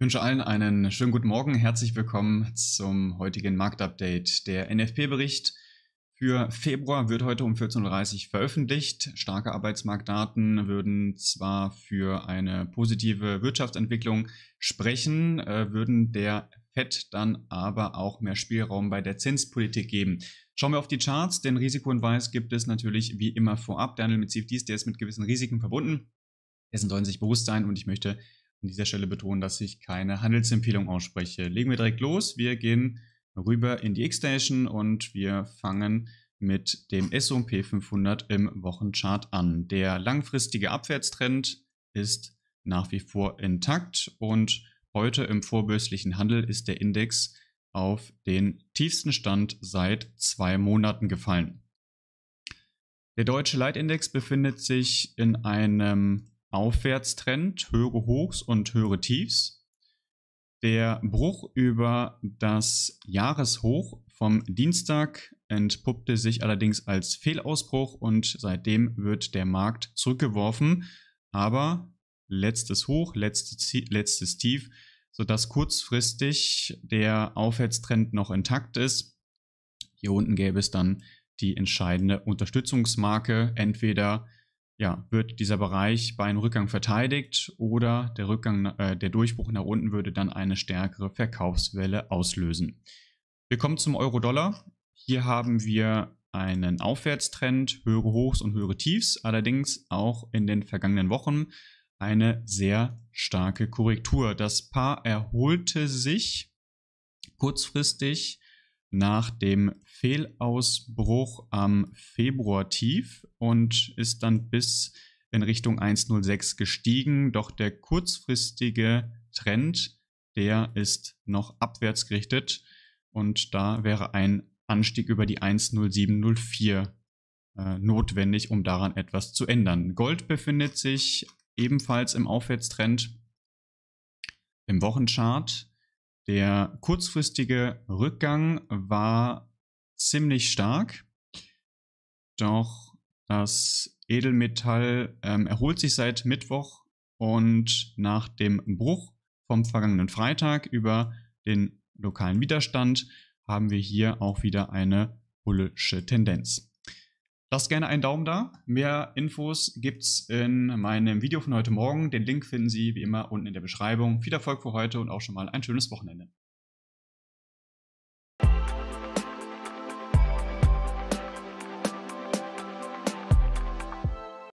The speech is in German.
Ich wünsche allen einen schönen guten Morgen. Herzlich willkommen zum heutigen Marktupdate. Der NFP-Bericht für Februar wird heute um 14.30 Uhr veröffentlicht. Starke Arbeitsmarktdaten würden zwar für eine positive Wirtschaftsentwicklung sprechen, äh, würden der FED dann aber auch mehr Spielraum bei der Zinspolitik geben. Schauen wir auf die Charts. Den Risikohinweis gibt es natürlich wie immer vorab. Der Handel mit CFDs, der ist mit gewissen Risiken verbunden. Dessen sollen sich bewusst sein und ich möchte an dieser Stelle betonen, dass ich keine Handelsempfehlung ausspreche. Legen wir direkt los. Wir gehen rüber in die X-Station und wir fangen mit dem S&P 500 im Wochenchart an. Der langfristige Abwärtstrend ist nach wie vor intakt und heute im vorbürstlichen Handel ist der Index auf den tiefsten Stand seit zwei Monaten gefallen. Der deutsche Leitindex befindet sich in einem Aufwärtstrend, höhere Hochs und höhere Tiefs. Der Bruch über das Jahreshoch vom Dienstag entpuppte sich allerdings als Fehlausbruch und seitdem wird der Markt zurückgeworfen. Aber letztes Hoch, letztes, Tief, sodass kurzfristig der Aufwärtstrend noch intakt ist. Hier unten gäbe es dann die entscheidende Unterstützungsmarke, entweder ja, wird dieser Bereich bei einem Rückgang verteidigt oder der Rückgang, äh, der Durchbruch nach unten würde dann eine stärkere Verkaufswelle auslösen. Wir kommen zum Euro-Dollar. Hier haben wir einen Aufwärtstrend, höhere Hochs und höhere Tiefs, allerdings auch in den vergangenen Wochen eine sehr starke Korrektur. Das Paar erholte sich kurzfristig nach dem Fehlausbruch am Februar-Tief und ist dann bis in Richtung 106 gestiegen, doch der kurzfristige Trend, der ist noch abwärts gerichtet und da wäre ein Anstieg über die 10704 äh, notwendig, um daran etwas zu ändern. Gold befindet sich ebenfalls im Aufwärtstrend im Wochenchart der kurzfristige Rückgang war ziemlich stark, doch das Edelmetall ähm, erholt sich seit Mittwoch und nach dem Bruch vom vergangenen Freitag über den lokalen Widerstand haben wir hier auch wieder eine bullische Tendenz. Lasst gerne einen Daumen da. Mehr Infos gibt's in meinem Video von heute Morgen. Den Link finden Sie wie immer unten in der Beschreibung. Viel Erfolg für heute und auch schon mal ein schönes Wochenende.